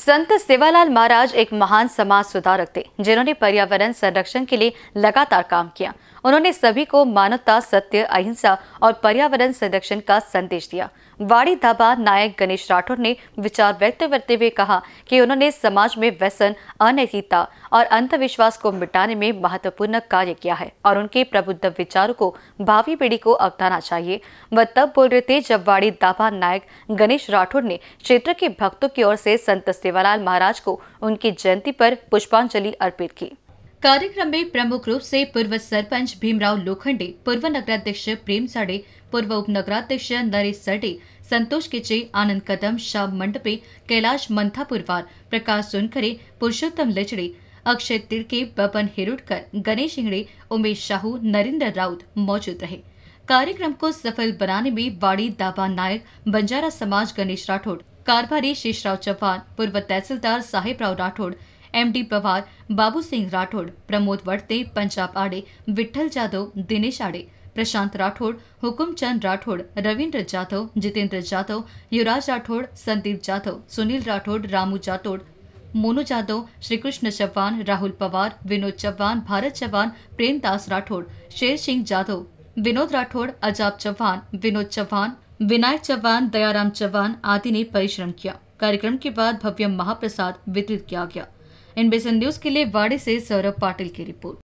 संत सेवालाल महाराज एक महान समाज सुधारक थे जिन्होंने पर्यावरण संरक्षण के लिए लगातार काम किया उन्होंने सभी को मानवता सत्य अहिंसा और पर्यावरण संरक्षण का संदेश दिया वाड़ी धाबा नायक गणेश राठौर ने विचार व्यक्त करते हुए कहा कि उन्होंने समाज में व्यसन अनैतिकता और अंधविश्वास को मिटाने में महत्वपूर्ण कार्य किया है और उनके प्रबुद्ध विचारों को भावी पीढ़ी को अपनाना चाहिए वह तब बोल रहे थे जब वाड़ी धाबा नायक गणेश राठौर ने क्षेत्र के भक्तों की ओर से संत सेवालाल महाराज को उनकी जयंती पर पुष्पांजलि अर्पित की कार्यक्रम में प्रमुख रूप से पूर्व सरपंच भीमराव लोखंडे पूर्व नगराध्यक्ष प्रेम साड़े पूर्व उप नगराध्यक्ष नरेश सरडे संतोष किचे आनंद कदम श्याम मंडपे कैलाश मंथापुरवार प्रकाश सोनखरे पुरुषोत्तम लचड़े अक्षय तिड़के बबन हिरुडकर गणेश इंगड़े उमेश शाहू नरेंद्र राउत मौजूद रहे कार्यक्रम को सफल बनाने में बाड़ी दाबा नायक बंजारा समाज गणेश राठौड़ कारभारी शेषराव चौहान पूर्व तहसीलदार साहेबराव राठौड़ एम डी पवार बाबू सिंह राठौड़ प्रमोद वड़ते पंजाब आड़े विठल जाधव दिनेश आड़े प्रशांत राठौड़ हुकुमचंद राठौड़ रविन्द्र जाधव जितेंद्र जाधव युवराज राठौड़ संदीप जाधव सुनील राठौड़ रामू जाटोड़ मोनू जाधव श्रीकृष्ण चौहान राहुल पवार विनोद चौहान भारत चौहान प्रेमदास राठौड़ शेर सिंह जाधव विनोद राठौड़ अजाब चौहान विनोद चौहान विनायक चौहान दयाराम चौहान आदि ने परिश्रम किया कार्यक्रम के बाद भव्य महाप्रसाद वितरित किया गया इन बेसन न्यूज के लिए वाड़ी से सौरभ पाटिल की रिपोर्ट